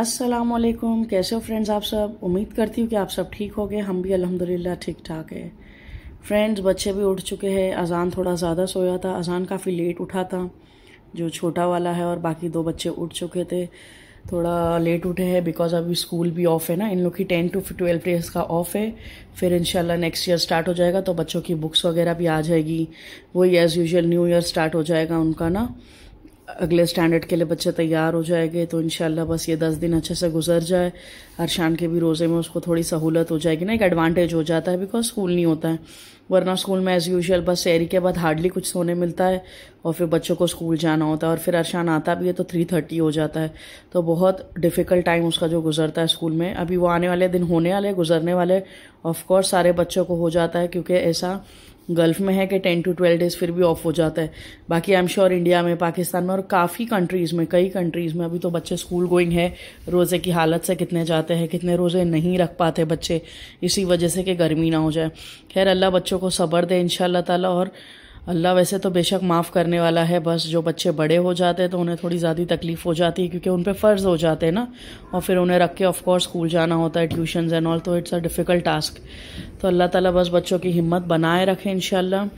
अस्सलाम वालेकुम कैसे हो फ्रेंड्स आप सब उम्मीद करती हूँ कि आप सब ठीक होंगे हम भी अल्हम्दुलिल्लाह ठीक ठाक है फ्रेंड्स बच्चे भी उठ चुके हैं अजान थोड़ा ज़्यादा सोया था अजान काफ़ी लेट उठा था जो छोटा वाला है और बाकी दो बच्चे उठ चुके थे थोड़ा लेट उठे हैं बिकॉज अभी स्कूल भी ऑफ है ना इन लोग की टेन टू ट्वेल्व डेज का ऑफ है फिर इंशाल्लाह नेक्स्ट ईयर स्टार्ट हो जाएगा तो बच्चों की बुक्स वगैरह भी आ जाएगी वही as usual new year start हो जाएगा उनका ना अगले स्टैंडर्ड के लिए बच्चे तैयार हो जाएंगे तो इनशाला बस ये दस दिन अच्छे से गुजर जाए हर शान के भी रोज़े में उसको थोड़ी सहूलत हो जाएगी ना एक एडवांटेज हो जाता है बिकॉज स्कूल नहीं होता है वरना स्कूल में एज़ यूजल बस शहरी के बाद हार्डली कुछ सोने मिलता है और फिर बच्चों को स्कूल जाना होता है और फिर अरशान आता भी है तो थ्री थर्टी हो जाता है तो बहुत डिफ़िकल्ट टाइम उसका जो गुजरता है स्कूल में अभी वो आने वाले दिन होने वाले गुजरने वाले ऑफकोर्स सारे बच्चों को हो जाता है क्योंकि ऐसा गल्फ में है कि टेन टू ट्वेल्व डेज़ फिर भी ऑफ हो जाता है बाकी आई एम श्योर इंडिया में पाकिस्तान में और काफ़ी कंट्रीज़ में कई कंट्रीज़ में अभी तो बच्चे स्कूल गोइंग है रोज़े की हालत से कितने जाते हैं कितने रोज़े नहीं रख पाते बच्चे इसी वजह से कि गर्मी ना हो जाए खैर अल्लाह बच्चों को सब्र दे इन ताला और अल्लाह वैसे तो बेशक माफ़ करने वाला है बस जो बच्चे बड़े हो जाते हैं तो उन्हें थोड़ी ज़्यादा तकलीफ़ हो जाती है क्योंकि उन पर फ़र्ज़ हो जाते हैं ना और फिर उन्हें रख के ऑफकोर्स स्कूल जाना होता है ट्यूशन एंड ऑल तो इट्स अ डिफ़िकल्ट टास्क तो अल्लाह ताला बस बच्चों की हिम्मत बनाए रखें इन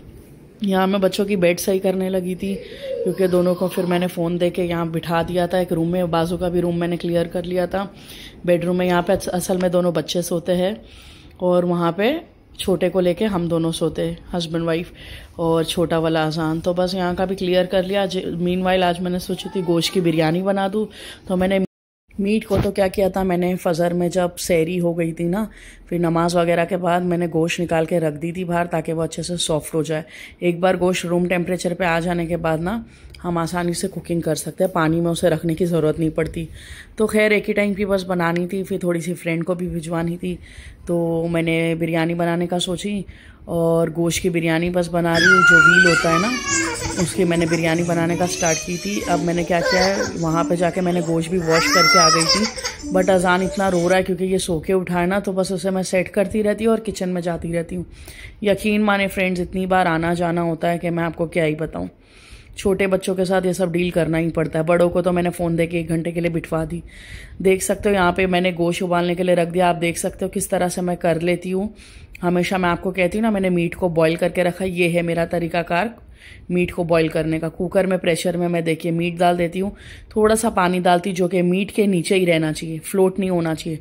यहाँ मैं बच्चों की बेड सही करने लगी थी क्योंकि दोनों को फिर मैंने फ़ोन दे के यहाँ बिठा दिया था एक रूम में बाजू का भी रूम मैंने क्लियर कर लिया था बेडरूम में यहाँ पर असल में दोनों बच्चे सोते हैं और वहाँ पे छोटे को लेके हम दोनों सोते हस्बैंड वाइफ और छोटा वाला आसान तो बस यहाँ का भी क्लियर कर लिया मीन वाइल आज मैंने सोची थी गोश्त की बिरयानी बना दूँ तो मैंने मीट को तो क्या किया था मैंने फजर में जब सैरी हो गई थी ना फिर नमाज वगैरह के बाद मैंने गोश्त निकाल के रख दी थी बाहर ताकि वो अच्छे से सॉफ्ट हो जाए एक बार गोश्त रूम टेम्परेचर पे आ जाने के बाद ना हम आसानी से कुकिंग कर सकते हैं पानी में उसे रखने की ज़रूरत नहीं पड़ती तो खैर एक ही टाइम की बस बनानी थी फिर थोड़ी सी फ्रेंड को भी भिजवानी थी तो मैंने बिरयानी बनाने का सोची और गोश्त की बिरयानी बस बना रही हूँ जो व्हील होता है ना उसकी मैंने बिरयानी बनाने का स्टार्ट की थी अब मैंने क्या किया है वहाँ पे जाके मैंने गोश्त भी वॉश करके आ गई थी बट अजान इतना रो रहा है क्योंकि ये सोखे उठा उठाए ना तो बस उसे मैं सेट करती रहती हूँ और किचन में जाती रहती हूँ यकीन माने फ्रेंड्स इतनी बार आना जाना होता है कि मैं आपको क्या ही बताऊँ छोटे बच्चों के साथ ये सब डील करना ही पड़ता है बड़ों को तो मैंने फ़ोन दे के एक घंटे के लिए बिठवा दी देख सकते हो यहाँ पे मैंने गोश्त उबालने के लिए रख दिया आप देख सकते हो किस तरह से मैं कर लेती हूँ हमेशा मैं आपको कहती हूँ ना मैंने मीट को बॉईल करके रखा ये है मेरा तरीकाकार मीट को बॉईल करने का कुकर में प्रेशर में मैं देखिए मीट डाल देती हूँ थोड़ा सा पानी डालती जो कि मीट के नीचे ही रहना चाहिए फ्लोट नहीं होना चाहिए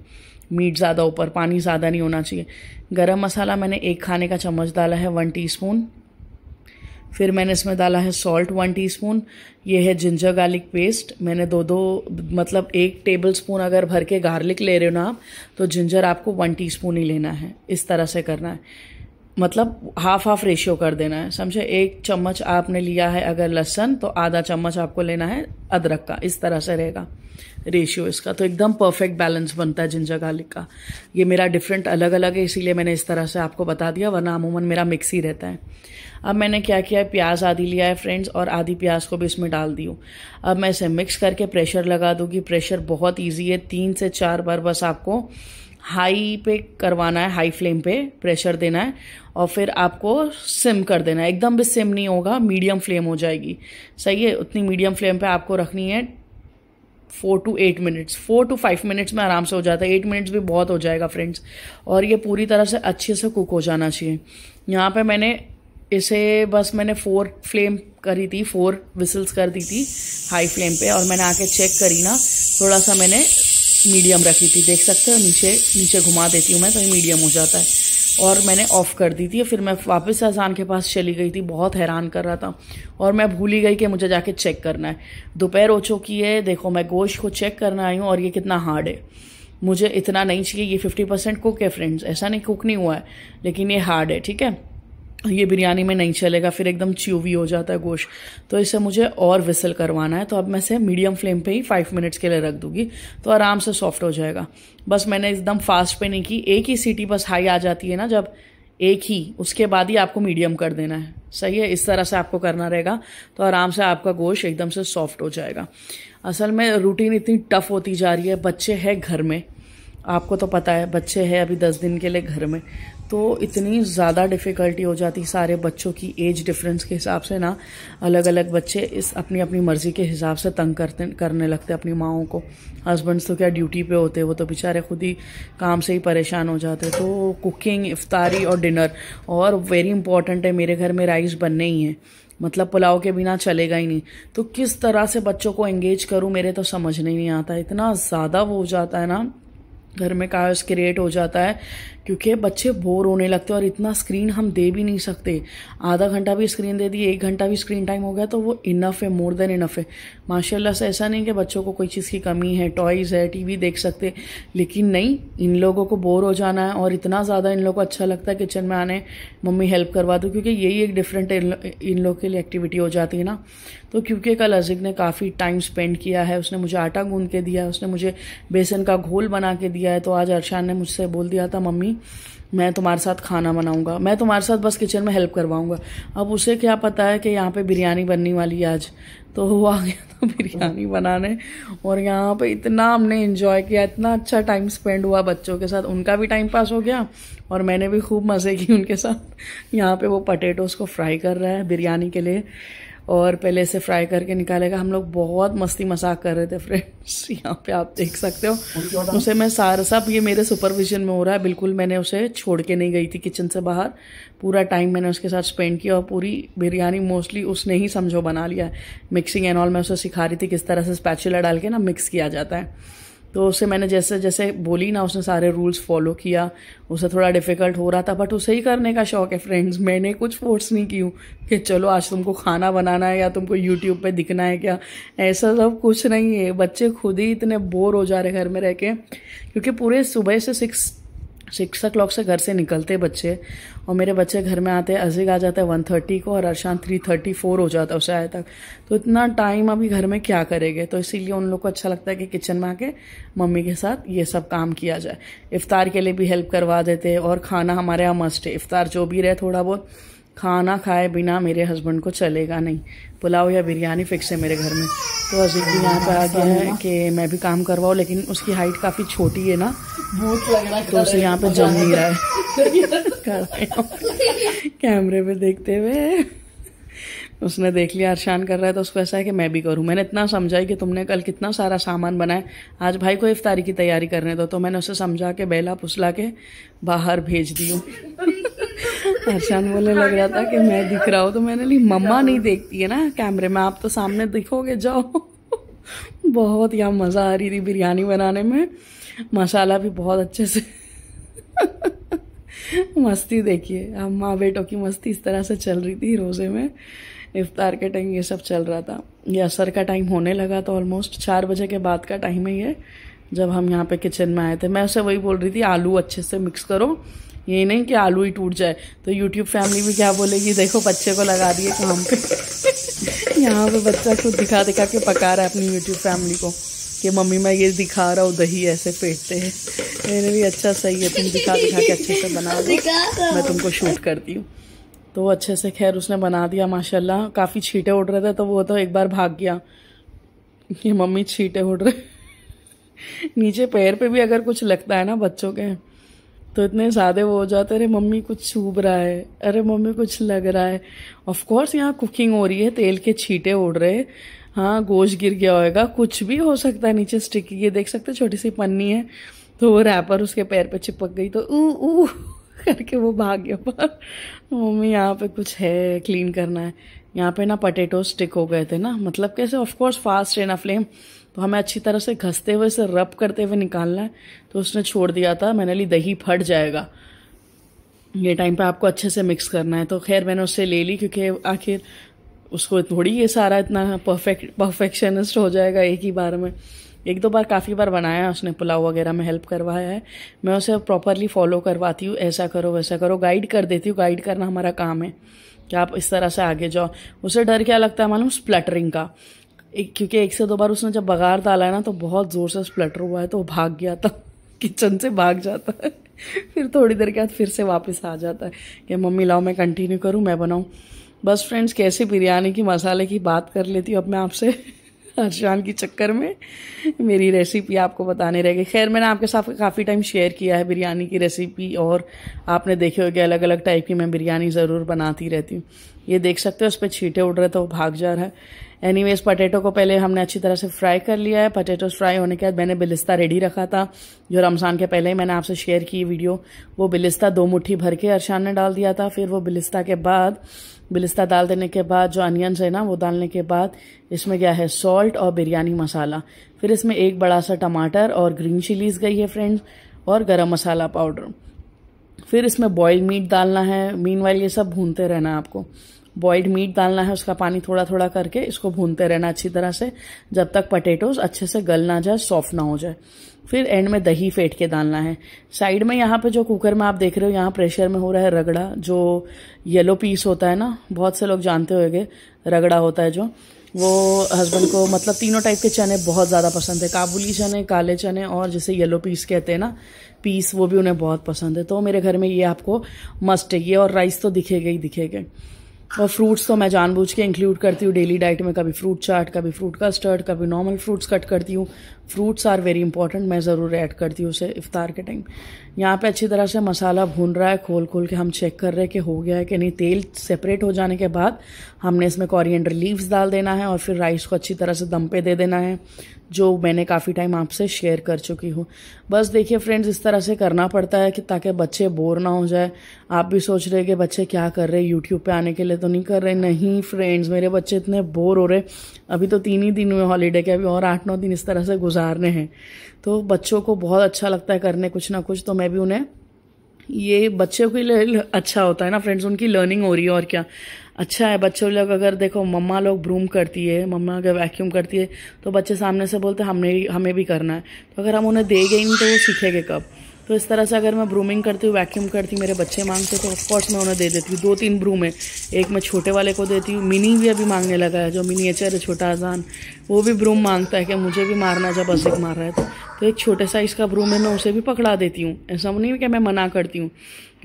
मीट ज़्यादा ऊपर पानी ज़्यादा नहीं होना चाहिए गरम मसाला मैंने एक खाने का चम्मच डाला है वन टीस्पून फिर मैंने इसमें डाला है सॉल्ट वन टीस्पून ये है जिंजर गार्लिक पेस्ट मैंने दो दो मतलब एक टेबल स्पून अगर भर के गार्लिक ले रहे हो ना आप तो जिंजर आपको वन टीस्पून ही लेना है इस तरह से करना है मतलब हाफ हाफ रेशियो कर देना है समझे एक चम्मच आपने लिया है अगर लहसन तो आधा चम्मच आपको लेना है अदरक का इस तरह से रहेगा रेशियो इसका तो एकदम परफेक्ट बैलेंस बनता है जिंजर गार्लिक का ये मेरा डिफरेंट अलग अलग है इसीलिए मैंने इस तरह से आपको बता दिया वरना अमूमन मेरा मिक्स ही रहता है अब मैंने क्या किया है प्याज आधी लिया है फ्रेंड्स और आधी प्याज को भी इसमें डाल दी हूँ अब मैं इसे मिक्स करके प्रेशर लगा दूँगी प्रेशर बहुत ईजी है तीन से चार बार बस आपको हाई पे करवाना है हाई फ्लेम पे प्रेशर देना है और फिर आपको सिम कर देना है एकदम भी सिम नहीं होगा मीडियम फ्लेम हो जाएगी सही है उतनी मीडियम फ्लेम पे आपको रखनी है four to eight minutes four to five minutes में आराम से हो जाता है एट मिनट्स भी बहुत हो जाएगा फ्रेंड्स और ये पूरी तरह से अच्छे से कुक हो जाना चाहिए यहाँ पे मैंने इसे बस मैंने फोर फ्लेम करी थी फोर विसल्स कर दी थी हाई फ्लेम पे और मैंने आके चेक करी ना थोड़ा सा मैंने मीडियम रखी थी देख सकते हो नीचे नीचे घुमा देती हूँ मैं तो ये मीडियम हो जाता है और मैंने ऑफ़ कर दी थी फिर मैं वापस अजान के पास चली गई थी बहुत हैरान कर रहा था और मैं भूल ही गई कि मुझे जाके चेक करना है दोपहर हो चुकी है देखो मैं गोश्त को चेक करना आई हूँ और ये कितना हार्ड है मुझे इतना नहीं चाहिए ये फिफ्टी परसेंट कुक है फ्रेंड्स ऐसा नहीं कुक नहीं हुआ है लेकिन ये हार्ड है ठीक है ये बिरयानी में नहीं चलेगा फिर एकदम च्यूवी हो जाता है गोश्त तो इसे मुझे और विसल करवाना है तो अब मैं इसे मीडियम फ्लेम पे ही फाइव मिनट्स के लिए रख दूंगी तो आराम से सॉफ्ट हो जाएगा बस मैंने एकदम फास्ट पे नहीं की एक ही सीटी बस हाई आ जाती है ना जब एक ही उसके बाद ही आपको मीडियम कर देना है सही है इस तरह से आपको करना रहेगा तो आराम से आपका गोश्त एकदम से सॉफ्ट हो जाएगा असल में रूटीन इतनी टफ होती जा रही है बच्चे है घर में आपको तो पता है बच्चे हैं अभी दस दिन के लिए घर में तो इतनी ज़्यादा डिफ़िकल्टी हो जाती सारे बच्चों की एज डिफरेंस के हिसाब से ना अलग अलग बच्चे इस अपनी अपनी मर्ज़ी के हिसाब से तंग करते करने लगते अपनी माओं को हस्बैंड्स तो क्या ड्यूटी पे होते वो तो बेचारे खुद ही काम से ही परेशान हो जाते तो कुकिंग इफ्तारी और डिनर और वेरी इंपॉर्टेंट है मेरे घर में राइस बनने ही हैं मतलब पुलाव के बिना चलेगा ही नहीं तो किस तरह से बच्चों को एंगेज करूँ मेरे तो समझ नहीं आता इतना ज़्यादा वो हो जाता है ना घर में कायस क्रिएट हो जाता है क्योंकि बच्चे बोर होने लगते हैं और इतना स्क्रीन हम दे भी नहीं सकते आधा घंटा भी स्क्रीन दे दी एक घंटा भी स्क्रीन टाइम हो गया तो वो इनफ है मोर देन इनफ है माशाल्लाह से ऐसा नहीं कि बच्चों को कोई चीज़ की कमी है टॉयज़ है टीवी देख सकते लेकिन नहीं इन लोगों को बोर हो जाना है और इतना ज़्यादा इन लोग को अच्छा लगता है किचन में आने मम्मी हेल्प करवा दो क्योंकि यही एक डिफरेंट इन लोग के लिए एक्टिविटी हो जाती है ना तो क्योंकि कल अजिक ने काफ़ी टाइम स्पेंड किया है उसने मुझे आटा गूंद के दिया है उसने मुझे बेसन का घोल बना के दिया है तो आज अरशान ने मुझसे बोल दिया था मम्मी मैं तुम्हारे साथ खाना बनाऊंगा मैं तुम्हारे साथ बस किचन में हेल्प करवाऊंगा अब उसे क्या पता है कि यहाँ पे बिरयानी बनने वाली है आज तो वो आ गया था बिरयानी बनाने और यहाँ पे इतना हमने इन्जॉय किया इतना अच्छा टाइम स्पेंड हुआ बच्चों के साथ उनका भी टाइम पास हो गया और मैंने भी खूब मज़े की उनके साथ यहाँ पे वो पटेटोज़ को फ्राई कर रहा है बिरयानी के लिए और पहले से फ्राई करके निकालेगा हम लोग बहुत मस्ती मजाक कर रहे थे फ्रेंड्स यहाँ पे आप देख सकते हो उसे मैं सारा सब ये मेरे सुपरविजन में हो रहा है बिल्कुल मैंने उसे छोड़ के नहीं गई थी किचन से बाहर पूरा टाइम मैंने उसके साथ स्पेंड किया और पूरी बिरयानी मोस्टली उसने ही समझो बना लिया मिक्सिंग एंड ऑल मैं उसे सिखा रही थी किस तरह से स्पैचुला डाल के ना मिक्स किया जाता है तो उसे मैंने जैसे जैसे बोली ना उसने सारे रूल्स फॉलो किया उसे थोड़ा डिफिकल्ट हो रहा था बट उसे ही करने का शौक है फ्रेंड्स मैंने कुछ फोर्स नहीं की हूँ कि चलो आज तुमको खाना बनाना है या तुमको यूट्यूब पे दिखना है क्या ऐसा सब कुछ नहीं है बच्चे खुद ही इतने बोर हो जा रहे घर में रह के क्योंकि पूरे सुबह से सिक्स सिक्स ओ से घर से निकलते बच्चे और मेरे बच्चे घर में आते अजीक आ जाता है वन थर्टी को और अरशान थ्री थर्टी फोर हो जाता है उसे आए तक तो इतना टाइम अभी घर में क्या करेंगे तो इसीलिए उन लोग को अच्छा लगता है कि किचन में आके मम्मी के साथ ये सब काम किया जाए इफ़ार के लिए भी हेल्प करवा देते और खाना हमारे यहाँ मस्ट है इफ़ार जो भी रहे थोड़ा बहुत खाना खाए बिना मेरे हस्बैंड को चलेगा नहीं पुलाव या बिरयानी फिक्स है मेरे घर में तो अजीब भी यहाँ पर आ गया है कि मैं भी काम करवाऊँ लेकिन उसकी हाइट काफ़ी छोटी है ना तो उसे यहाँ पर जम नहीं रहा है कैमरे में देखते हुए उसने देख लिया अरशान कर रहा है तो उसको ऐसा है कि मैं भी करूँ मैंने इतना समझा कि तुमने कल कितना सारा सामान बनाया आज भाई को इफ्तारी की तैयारी करने दो तो मैंने उसे समझा के बेला पुसला के बाहर भेज दी अरशान बोलने लग रहा था कि मैं दिख रहा हूँ तो मैंने ली मम्मा नहीं देखती है ना कैमरे में आप तो सामने दिखोगे जाओ बहुत यहाँ मज़ा आ रही थी बिरयानी बनाने में मसाला भी बहुत अच्छे से मस्ती देखिए हम माँ बेटों की मस्ती इस तरह से चल रही थी रोज़े में इफ्तार के टाइम ये सब चल रहा था ये असर का टाइम होने लगा था तो ऑलमोस्ट चार बजे के बाद का टाइम है ये जब हम यहाँ पे किचन में आए थे मैं उसे वही बोल रही थी आलू अच्छे से मिक्स करो ये नहीं कि आलू ही टूट जाए तो यूट्यूब फैमिली भी क्या बोलेगी देखो बच्चे को लगा दिए काम पे यहाँ पे बच्चा खुद दिखा दिखा के पका रहा है अपनी यूट्यूब फैमिली को कि मम्मी मैं ये दिखा रहा हूँ दही ऐसे फेंटते हैं मेरे भी अच्छा सही है तुम दिखा दिखा के अच्छे से बना दो मैं तुमको शूट करती हूँ तो अच्छे से खैर उसने बना दिया माशाल्लाह काफ़ी छीटे उड़ रहे थे तो वो तो एक बार भाग गया कि मम्मी छीटे उड़ रहे नीचे पैर पे भी अगर कुछ लगता है ना बच्चों के तो इतने ज़्यादा वो हो जाते अरे मम्मी कुछ छूब रहा है अरे मम्मी कुछ लग रहा है ऑफकोर्स यहाँ कुकिंग हो रही है तेल के छीटे उड़ रहे हाँ गोश्त गिर गया होगा कुछ भी हो सकता है नीचे स्टिकी ये देख सकते छोटी सी पन्नी है तो वो रैपर उसके पैर पे चिपक गई तो ऊ ऊ करके वो भाग गया पर मम्मी यहाँ पे कुछ है क्लीन करना है यहाँ पे ना पटेटो स्टिक हो गए थे ना मतलब कैसे ऑफकोर्स फास्ट है ना फ्लेम तो हमें अच्छी तरह से घसते हुए इसे रब करते हुए निकालना है तो उसने छोड़ दिया था मैंने ली दही फट जाएगा ये टाइम पे आपको अच्छे से मिक्स करना है तो खैर मैंने उससे ले ली क्योंकि आखिर उसको थोड़ी ये सारा इतना परफेक्ट परफेक्शनिस्ट हो जाएगा एक ही बार में एक दो बार काफ़ी बार बनाया उसने पुलाव वगैरह में हेल्प करवाया है मैं उसे प्रॉपरली फॉलो करवाती हूँ ऐसा करो वैसा करो गाइड कर देती हूँ गाइड करना हमारा काम है कि आप इस तरह से आगे जाओ उसे डर क्या लगता है मालूम स्प्लटरिंग का एक क्योंकि एक से दो बार उसने जब बघार डाला है ना तो बहुत ज़ोर से स्प्लटर हुआ है तो भाग गया था किचन से भाग जाता है फिर थोड़ी देर के बाद फिर से वापस आ जाता है कि मम्मी लाओ मैं कंटिन्यू करूँ मैं बनाऊँ बस फ्रेंड्स कैसे बिरयानी की मसाले की बात कर लेती हूँ अब मैं आपसे आशान की चक्कर में मेरी रेसिपी आपको बताने रह गई खैर मैंने आपके साथ काफ़ी टाइम शेयर किया है बिरयानी की रेसिपी और आपने देखे हो अलग अलग टाइप की मैं बिरयानी ज़रूर बनाती रहती हूँ ये देख सकते हो उस पर छीटे उड़ रहे तो वो भाग जा रहा है वेज़ पटेटो को पहले हमने अच्छी तरह से फ्राई कर लिया है पटेटो फ्राई होने के बाद मैंने बिलिस्ता रेडी रखा था जो रमज़ान के पहले ही मैंने आपसे शेयर की वीडियो वो बिलिस्ता दो मुट्ठी भर के अरशान ने डाल दिया था फिर वो बिलिस्ता के बाद बिलिस्ता डाल देने के बाद जो अनियंस है ना वो डालने के बाद इसमें क्या है सॉल्ट और बिरयानी मसाला फिर इसमें एक बड़ा सा टमाटर और ग्रीन चिलीज गई है फ्रेंड्स और गरम मसाला पाउडर फिर इसमें बॉयल मीट डालना है मीन ये सब भूनते रहना है आपको बॉइल्ड मीट डालना है उसका पानी थोड़ा थोड़ा करके इसको भूनते रहना अच्छी तरह से जब तक पटेटोज अच्छे से गल ना जाए सॉफ्ट ना हो जाए फिर एंड में दही फेंट के डालना है साइड में यहाँ पे जो कुकर में आप देख रहे हो यहाँ प्रेशर में हो रहा है रगड़ा जो येलो पीस होता है ना बहुत से लोग जानते होंगे रगड़ा होता है जो वो हस्बैंड को मतलब तीनों टाइप के चने बहुत ज़्यादा पसंद है काबुली चने काले चने और जैसे येलो पीस कहते हैं ना पीस वो भी उन्हें बहुत पसंद है तो मेरे घर में ये आपको मस्ट है ये और राइस तो दिखेगा ही दिखेगा और फ्रूट्स तो मैं जानबूझ के इंक्लूड करती हूँ डेली डाइट में कभी फ्रूट चाट कभी फ्रूट कस्टर्ड कभी नॉर्मल फ्रूट्स कट करती हूँ फ्रूट्स आर वेरी इंपॉर्टेंट मैं ज़रूर ऐड करती हूँ उसे इफ्तार के टाइम यहाँ पे अच्छी तरह से मसाला भून रहा है खोल खोल के हम चेक कर रहे हैं कि हो गया है कि नहीं तेल सेपरेट हो जाने के बाद हमने इसमें कॉरियन लीव्स डाल देना है और फिर राइस को अच्छी तरह से दम पे दे देना है जो मैंने काफ़ी टाइम आपसे शेयर कर चुकी हूँ बस देखिए फ्रेंड्स इस तरह से करना पड़ता है कि ताकि बच्चे बोर ना हो जाए आप भी सोच रहे कि बच्चे क्या कर रहे हैं यूट्यूब पे आने के लिए तो नहीं कर रहे नहीं फ्रेंड्स मेरे बच्चे इतने बोर हो रहे अभी तो तीन ही दिन हुए हॉलीडे के अभी और आठ नौ दिन इस तरह से गुजारने हैं तो बच्चों को बहुत अच्छा लगता है करने कुछ ना कुछ तो मैं भी उन्हें ये बच्चों के लिए अच्छा होता है ना फ्रेंड्स उनकी लर्निंग हो रही है और क्या अच्छा है बच्चों लोग अगर देखो मम्मा लोग ब्रूम करती है मम्मा अगर वैक्यूम करती है तो बच्चे सामने से बोलते हैं हमने हमें भी करना है तो अगर हम उन्हें दे ही तो वो सीखेंगे कब तो इस तरह से अगर मैं ब्रूमिंग करती हूँ वैक्यूम करती मेरे बच्चे मांगते तो ऑफकोर्स मैं उन्हें दे देती हूँ दो तीन ब्रूम है एक मैं छोटे वाले को देती हूँ मिनी भी अभी मांगने लगा है जो मिनीचर है छोटा आजान वो भी ब्रूम मांगता है कि मुझे भी मारना जब असिक मार रहा है तो एक छोटे साइज़ का ब्रूम है मैं उसे भी पकड़ा देती हूँ ऐसा नहीं कि मैं मना करती हूँ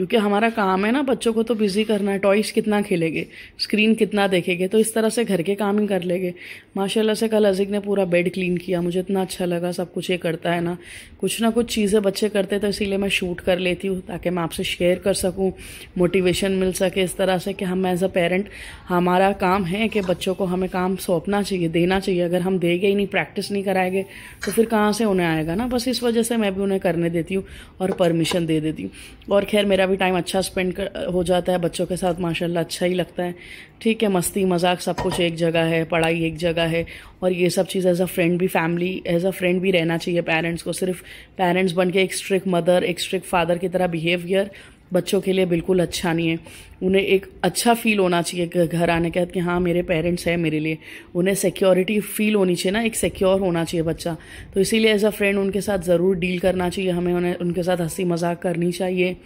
क्योंकि हमारा काम है ना बच्चों को तो बिज़ी करना है टॉयस कितना खेलेंगे स्क्रीन कितना देखेंगे तो इस तरह से घर के काम ही कर लेंगे माशाल्लाह से कल अजिक ने पूरा बेड क्लीन किया मुझे इतना अच्छा लगा सब कुछ ये करता है ना कुछ ना कुछ चीज़ें बच्चे करते तो इसीलिए मैं शूट कर लेती हूँ ताकि मैं आपसे शेयर कर सकूँ मोटिवेशन मिल सके इस तरह से कि हम एज़ अ पेरेंट हमारा काम है कि बच्चों को हमें काम सौंपना चाहिए देना चाहिए अगर हम देंगे ही नहीं प्रैक्टिस नहीं कराएंगे तो फिर कहाँ से उन्हें आएगा ना बस इस वजह से मैं भी उन्हें करने देती हूँ और परमिशन दे देती हूँ और खैर मेरा भी टाइम अच्छा स्पेंड कर हो जाता है बच्चों के साथ माशाल्लाह अच्छा ही लगता है ठीक है मस्ती मजाक सब कुछ एक जगह है पढ़ाई एक जगह है और ये सब चीज़ एज अ फ्रेंड भी फैमिली एज अ फ्रेंड भी रहना चाहिए पेरेंट्स को सिर्फ पेरेंट्स बन के एक स्ट्रिक्ट मदर एक स्ट्रिक्ट फादर की तरह बिहेवियर बच्चों के लिए बिल्कुल अच्छा नहीं है उन्हें एक अच्छा फील होना चाहिए घर आने के बाद कि हाँ मेरे पेरेंट्स हैं मेरे लिए उन्हें सिक्योरिटी फील होनी चाहिए ना एक सिक्योर होना चाहिए बच्चा तो इसीलिए एज अ फ्रेंड उनके साथ ज़रूर डील करना चाहिए हमें उन्हें उनके साथ हंसी मजाक करनी चाहिए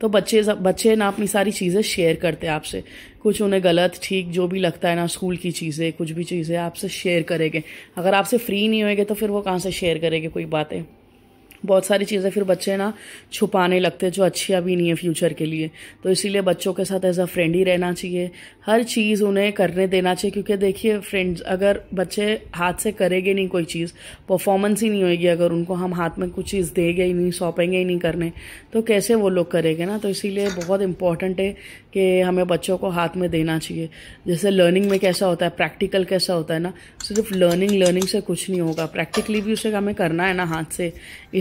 तो बच्चे बच्चे ना अपनी सारी चीज़ें शेयर करते हैं आपसे कुछ उन्हें गलत ठीक जो भी लगता है ना स्कूल की चीज़ें कुछ भी चीज़ें आपसे शेयर करेंगे अगर आपसे फ्री नहीं होएंगे तो फिर वो कहाँ से शेयर करेंगे कोई बातें बहुत सारी चीज़ें फिर बच्चे ना छुपाने लगते जो अच्छी अभी नहीं है फ्यूचर के लिए तो इसीलिए बच्चों के साथ एज अ फ्रेंड ही रहना चाहिए हर चीज़ उन्हें करने देना चाहिए क्योंकि देखिए फ्रेंड्स अगर बच्चे हाथ से करेंगे नहीं कोई चीज़ परफॉर्मेंस ही नहीं होएगी अगर उनको हम हाथ में कुछ चीज़ देंगे ही नहीं सौंपेंगे ही नहीं करने तो कैसे वो लोग करेंगे ना तो इसीलिए बहुत इंपॉर्टेंट है कि हमें बच्चों को हाथ में देना चाहिए जैसे लर्निंग में कैसा होता है प्रैक्टिकल कैसा होता है ना सिर्फ लर्निंग लर्निंग से कुछ नहीं होगा प्रैक्टिकली भी उसे हमें करना है ना हाथ से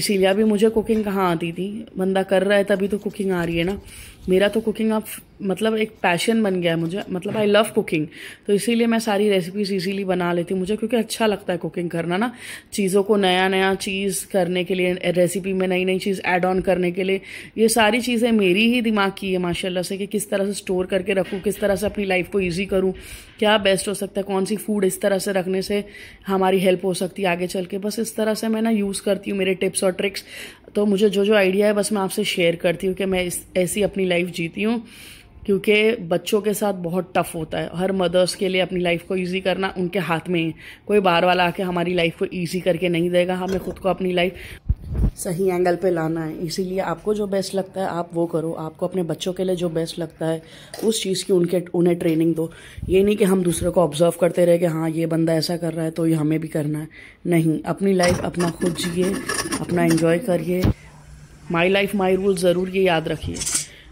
इसीलिए अभी मुझे कुकिंग कहाँ आती थी बंदा कर रहा है तभी तो कुकिंग आ रही है ना मेरा तो कुकिंग अब मतलब एक पैशन बन गया है मुझे मतलब आई लव कुकिंग तो इसीलिए मैं सारी रेसिपीज इजीली बना लेती हूँ मुझे क्योंकि अच्छा लगता है कुकिंग करना ना चीज़ों को नया नया चीज़ करने के लिए रेसिपी में नई नई चीज़ ऐड ऑन करने के लिए ये सारी चीज़ें मेरी ही दिमाग की है माशाल्लाह से कि किस तरह से स्टोर करके रखूँ किस तरह से अपनी लाइफ को ईजी करूँ क्या बेस्ट हो सकता है कौन सी फूड इस तरह से रखने से हमारी हेल्प हो सकती है आगे चल के बस इस तरह से मैं ना यूज़ करती हूँ मेरे टिप्स और ट्रिक्स तो मुझे जो जो आइडिया है बस मैं आपसे शेयर करती हूँ कि मैं इस ऐसी अपनी लाइफ जीती हूँ क्योंकि बच्चों के साथ बहुत टफ होता है हर मदर्स के लिए अपनी लाइफ को ईजी करना उनके हाथ में है कोई बाहर वाला आके हमारी लाइफ को ईजी करके नहीं देगा हमें खुद को अपनी लाइफ सही एंगल पे लाना है इसीलिए आपको जो बेस्ट लगता है आप वो करो आपको अपने बच्चों के लिए जो बेस्ट लगता है उस चीज़ की उनके उन्हें ट्रेनिंग दो ये नहीं कि हम दूसरे को ऑब्जर्व करते रहे कि हाँ ये बंदा ऐसा कर रहा है तो ये हमें भी करना है नहीं अपनी लाइफ अपना खुद जिए अपना इन्जॉय करिए माई लाइफ माई रूल ज़रूर ये याद रखिए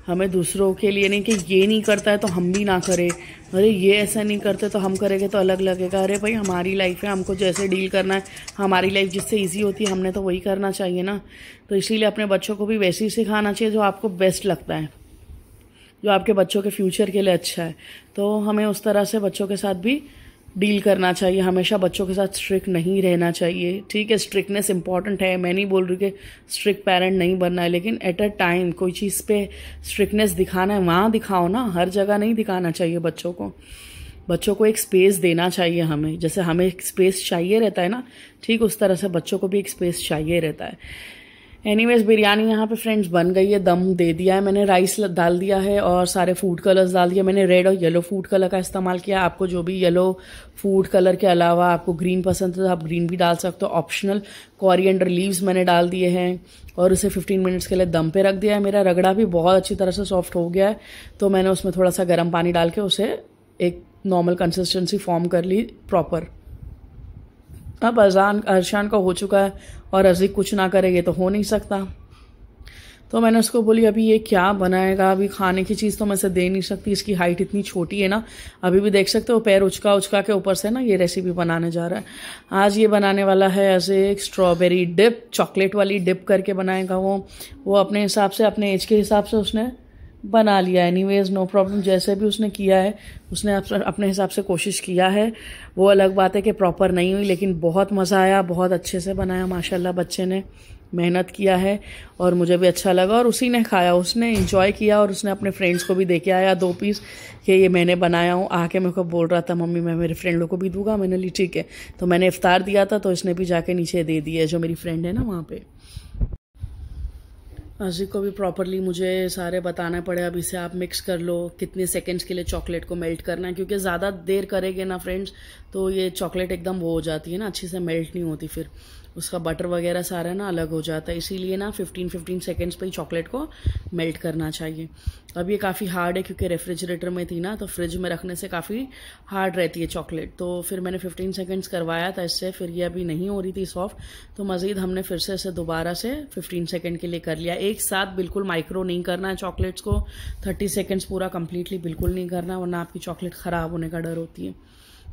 हमें दूसरों के लिए नहीं कि ये नहीं करता है तो हम भी ना करें अरे ये ऐसा नहीं करते तो हम करेंगे तो अलग लगेगा अरे भाई हमारी लाइफ है हमको जैसे डील करना है हमारी लाइफ जिससे ईजी होती है हमने तो वही करना चाहिए ना तो इसीलिए अपने बच्चों को भी वैसे ही सिखाना चाहिए जो आपको बेस्ट लगता है जो आपके बच्चों के फ्यूचर के लिए अच्छा है तो हमें उस तरह से बच्चों के साथ भी डील करना चाहिए हमेशा बच्चों के साथ स्ट्रिक्ट नहीं रहना चाहिए ठीक है स्ट्रिक्टनेस इंपॉर्टेंट है मैं नहीं बोल रही कि स्ट्रिक्ट पेरेंट नहीं बनना है लेकिन एट अ टाइम कोई चीज़ पे स्ट्रिक्टनेस दिखाना है वहाँ दिखाओ ना हर जगह नहीं दिखाना चाहिए बच्चों को बच्चों को एक स्पेस देना चाहिए हमें जैसे हमें एक स्पेस चाहिए रहता है ना ठीक उस तरह से बच्चों को भी एक स्पेस चाहिए रहता है एनीवेज बिरयानी यहाँ पे फ्रेंड्स बन गई है दम दे दिया है मैंने राइस डाल दिया है और सारे फूड कलर्स डाल दिया मैंने रेड और येलो फूड कलर का इस्तेमाल किया आपको जो भी येलो फूड कलर के अलावा आपको ग्रीन पसंद है तो आप ग्रीन भी डाल सकते हो ऑप्शनल कॉरियंडर लीव्स मैंने डाल दिए हैं और उसे 15 मिनट्स के लिए दम पे रख दिया है मेरा रगड़ा भी बहुत अच्छी तरह से सॉफ्ट हो गया है तो मैंने उसमें थोड़ा सा गर्म पानी डाल के उसे एक नॉर्मल कंसिस्टेंसी फॉर्म कर ली प्रॉपर अब अजान अरशान का हो चुका है और अजीक कुछ ना करे ये तो हो नहीं सकता तो मैंने उसको बोली अभी ये क्या बनाएगा अभी खाने की चीज़ तो मैं से दे नहीं सकती इसकी हाइट इतनी छोटी है ना अभी भी देख सकते हो पैर उचका उचका के ऊपर से ना ये रेसिपी बनाने जा रहा है आज ये बनाने वाला है ऐसे एक स्ट्रॉबेरी डिप चॉकलेट वाली डिप करके बनाएगा वो वो अपने हिसाब से अपने एज के हिसाब से उसने बना लिया एनी वेज़ नो प्रॉब्लम जैसे भी उसने किया है उसने अपने हिसाब से कोशिश किया है वो अलग बात है कि प्रॉपर नहीं हुई लेकिन बहुत मज़ा आया बहुत अच्छे से बनाया माशाल्लाह बच्चे ने मेहनत किया है और मुझे भी अच्छा लगा और उसी ने खाया उसने इंजॉय किया और उसने अपने फ्रेंड्स को भी दे के आया दो पीस कि ये मैंने बनाया हूँ आके मेरे को बोल रहा था मम्मी मैं मेरे फ्रेंड लोग को भी दूंगा मैंने ली ठीक है तो मैंने इफ़ार दिया था तो इसने भी जाके नीचे दे दिया जो मेरी फ्रेंड है ना वहाँ पर अजी को भी प्रॉपरली मुझे सारे बताना पड़े अब इसे आप मिक्स कर लो कितने सेकेंड्स के लिए चॉकलेट को मेल्ट करना है क्योंकि ज़्यादा देर करेंगे ना फ्रेंड्स तो ये चॉकलेट एकदम वो हो जाती है ना अच्छे से मेल्ट नहीं होती फिर उसका बटर वगैरह सारा ना अलग हो जाता है इसीलिए ना 15 15 सेकेंड्स पे ही चॉकलेट को मेल्ट करना चाहिए अब ये काफ़ी हार्ड है क्योंकि रेफ्रिजरेटर में थी ना तो फ्रिज में रखने से काफ़ी हार्ड रहती है चॉकलेट तो फिर मैंने 15 सेकेंड्स करवाया था इससे फिर ये अभी नहीं हो रही थी सॉफ्ट तो मज़ीद हमने फिर से इसे दोबारा से फिफ्टीन सेकेंड के लिए कर लिया एक साथ बिल्कुल माइक्रो नहीं करना है चॉकलेट्स को थर्टी सेकेंड्स पूरा कम्प्लीटली बिल्कुल नहीं करना वरना आपकी चॉकलेट ख़राब होने का डर होती है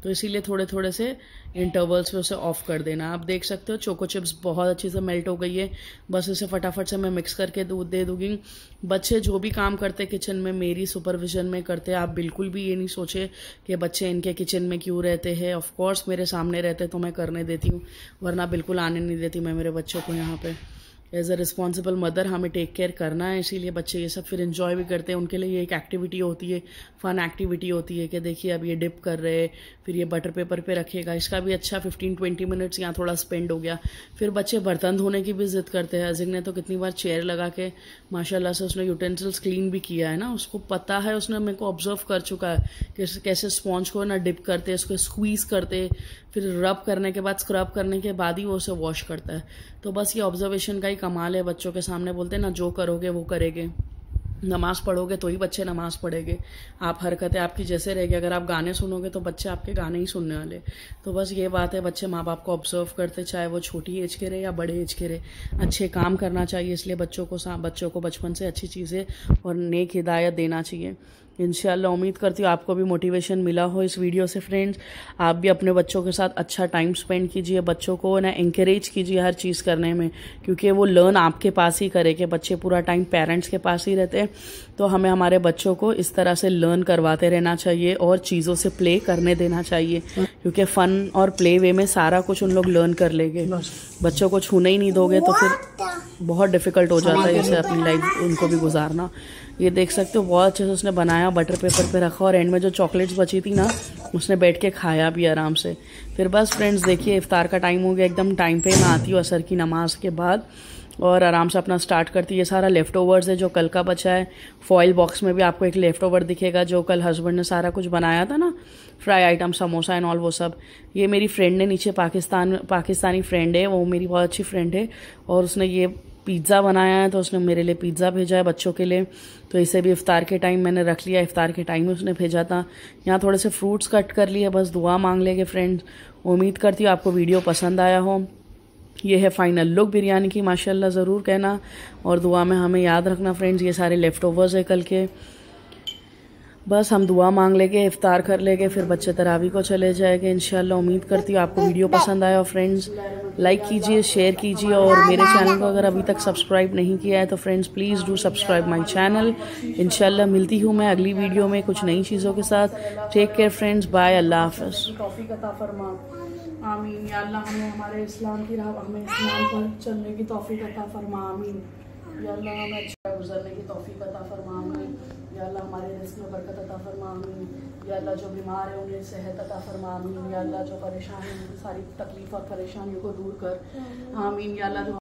तो इसीलिए थोड़े थोड़े से इंटरवल्स में उसे ऑफ़ कर देना आप देख सकते हो चोको चिप्स बहुत अच्छे से मेल्ट हो गई है बस इसे फटाफट से मैं मिक्स करके दूध दे दूंगी बच्चे जो भी काम करते किचन में मेरी सुपरविजन में करते आप बिल्कुल भी ये नहीं सोचे कि बच्चे इनके किचन में क्यों रहते हैं ऑफकोर्स मेरे सामने रहते तो मैं करने देती हूँ वरना बिल्कुल आने नहीं देती मैं मेरे बच्चों को यहाँ पर एज अ रिस्पॉन्सिबल मदर हमें टेक केयर करना है इसीलिए बच्चे ये सब फिर इन्जॉय भी करते हैं उनके लिए ये एक एक्टिविटी होती है फ़न एक्टिविटी होती है कि देखिए अब ये डिप कर रहे हैं फिर ये बटर पेपर पे रखेगा इसका भी अच्छा फिफ्टीन ट्वेंटी मिनट्स यहाँ थोड़ा स्पेंड हो गया फिर बच्चे बर्तन धोने की भी जिद करते हैं अजिंग ने तो कितनी बार चेयर लगा के माशाला से उसने यूटेंसिल्स क्लीन भी किया है ना उसको पता है उसने मेरे को ऑब्जर्व कर चुका है कि कैसे स्पॉन्ज को ना डिप करते उसको स्क्वीज़ करते फिर रब करने के बाद स्क्रब करने के बाद ही वो उसे वॉश करता है तो बस ये ऑब्जर्वेशन का ही कमाल है बच्चों के सामने बोलते हैं ना जो करोगे वो करेंगे नमाज़ पढ़ोगे तो ही बच्चे नमाज़ पढ़ेंगे आप हरकतें आपकी जैसे रहेगी अगर आप गाने सुनोगे तो बच्चे आपके गाने ही सुनने वाले तो बस ये बात है बच्चे माँ बाप को ऑब्जर्व करते चाहे वो छोटी एज के रहे या बड़े एज के रहे अच्छे काम करना चाहिए इसलिए बच्चों को बच्चों को बचपन से अच्छी चीज़ें और नेक हिदायत देना चाहिए इनशाला उम्मीद करती हूँ आपको भी मोटिवेशन मिला हो इस वीडियो से फ्रेंड्स आप भी अपने बच्चों के साथ अच्छा टाइम स्पेंड कीजिए बच्चों को ना इंकरेज कीजिए हर चीज़ करने में क्योंकि वो लर्न आपके पास ही करे कि बच्चे पूरा टाइम पेरेंट्स के पास ही रहते हैं तो हमें हमारे बच्चों को इस तरह से लर्न करवाते रहना चाहिए और चीज़ों से प्ले करने देना चाहिए क्योंकि फ़न और प्ले वे में सारा कुछ उन लोग लर्न कर लेंगे बच्चों को छूने ही नहीं दोगे तो फिर बहुत डिफ़िकल्ट हो जाता है जैसे अपनी लाइफ उनको भी गुजारना ये देख सकते हो बहुत अच्छे से उसने बनाया बटर पेपर पे रखा और एंड में जो चॉकलेट्स बची थी ना उसने बैठ के खाया भी आराम से फिर बस फ्रेंड्स देखिए इफ्तार का टाइम हो गया एकदम टाइम पे मैं आती हूँ असर की नमाज के बाद और आराम से अपना स्टार्ट करती है सारा लेफ़्ट ओवर्स है जो कल का बचा है फॉइल बॉक्स में भी आपको एक लेफ़्ट ओवर दिखेगा जो कल हस्बैंड ने सारा कुछ बनाया था ना fry item samosa and all वो सब ये मेरी फ्रेंड ने नीचे पाकिस्तान पाकिस्तानी फ्रेंड है वो मेरी बहुत अच्छी फ्रेंड है और उसने ये पिज़्ज़ा बनाया है तो उसने मेरे लिए पिज़्ज़ा भेजा है बच्चों के लिए तो इसे भी इफ़ार के टाइम मैंने रख लिया इफ़ार के टाइम में उसने भेजा था यहाँ थोड़े से फ्रूट्स कट कर लिए बस दुआ मांग लेंगे फ्रेंड्स उम्मीद करती हूँ आपको वीडियो पसंद आया हो ये है फाइनल लुक बिरयानी की माशाल्लाह ज़रूर कहना और दुआ में हमें याद रखना फ्रेंड्स ये सारे लेफ़्ट ओवर्स है कल के बस हम दुआ मांग लेंगे इफ़ार कर लेंगे फिर बच्चे तरावी को चले जाएंगे इन उम्मीद करती हूँ आपको वीडियो पसंद आया और फ्रेंड्स लाइक कीजिए शेयर कीजिए और मेरे चैनल को अगर अभी तक सब्सक्राइब नहीं किया है तो friends please do subscribe my channel इन मिलती हूँ मैं अगली वीडियो में कुछ नई चीज़ों के साथ टेक केयर फ्रेंड्स बाय अल्लाह हाफि आमीन या अल्लाह हमें हमारे इस्लाम की राह हमें इस्लाम पर चलने की तोफ़ी आमीन या हमें अच्छा गुजरने की तोफ़ी अता फरमा हमें या अल्लाह हमारे रिस्क में बरकत अता फरमा हमें या अल्लाह जो बीमार है उन्हें सेहत अता फरमा हमें या अल्लाह जो परेशानी सारी तकलीफ़ और परेशानियों को दूर कर हामीन या जो